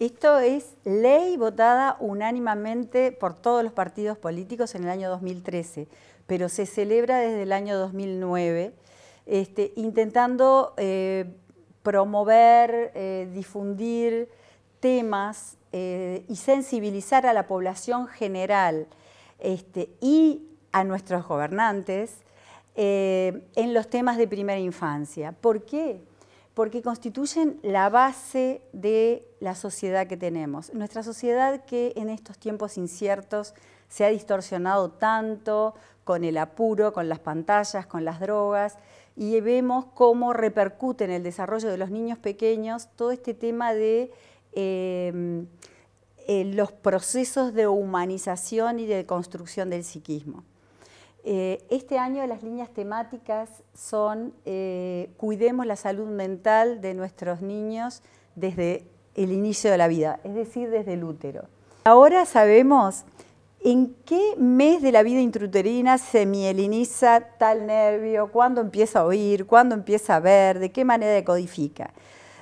Esto es ley votada unánimemente por todos los partidos políticos en el año 2013, pero se celebra desde el año 2009, este, intentando eh, promover, eh, difundir temas eh, y sensibilizar a la población general este, y a nuestros gobernantes en los temas de primera infancia. ¿Por qué? porque constituyen la base de la sociedad que tenemos. Nuestra sociedad que en estos tiempos inciertos se ha distorsionado tanto con el apuro, con las pantallas, con las drogas, y vemos cómo repercute en el desarrollo de los niños pequeños todo este tema de em, eh, los procesos de humanización y de construcción del psiquismo. Eh, este año las líneas temáticas son eh, cuidemos la salud mental de nuestros niños desde el inicio de la vida, es decir, desde el útero. Ahora sabemos en qué mes de la vida intruterina se mieliniza tal nervio, cuándo empieza a oír, cuándo empieza a ver, de qué manera decodifica.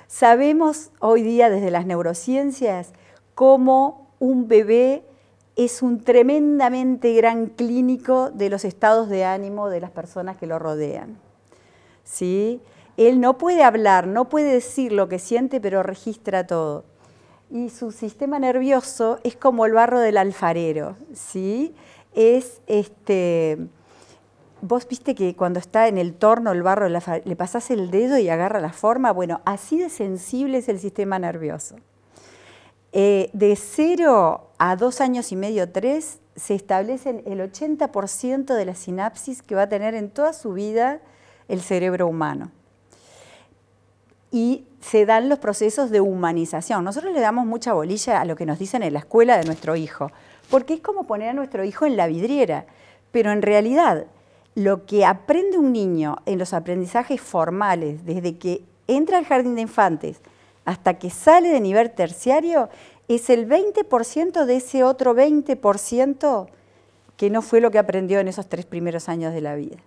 Sabemos hoy día desde las neurociencias cómo un bebé es un tremendamente gran clínico de los estados de ánimo de las personas que lo rodean. ¿Sí? Él no puede hablar, no puede decir lo que siente, pero registra todo. Y su sistema nervioso es como el barro del alfarero, ¿sí? Es este vos viste que cuando está en el torno el barro le pasás el dedo y agarra la forma, bueno, así de sensible es el sistema nervioso. Eh, de cero a dos años y medio, tres, se establecen el 80% de la sinapsis que va a tener en toda su vida el cerebro humano. Y se dan los procesos de humanización. Nosotros le damos mucha bolilla a lo que nos dicen en la escuela de nuestro hijo, porque es como poner a nuestro hijo en la vidriera. Pero en realidad, lo que aprende un niño en los aprendizajes formales, desde que entra al jardín de infantes hasta que sale de nivel terciario, es el 20% de ese otro 20% que no fue lo que aprendió en esos tres primeros años de la vida.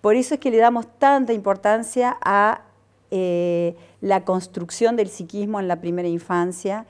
Por eso es que le damos tanta importancia a eh, la construcción del psiquismo en la primera infancia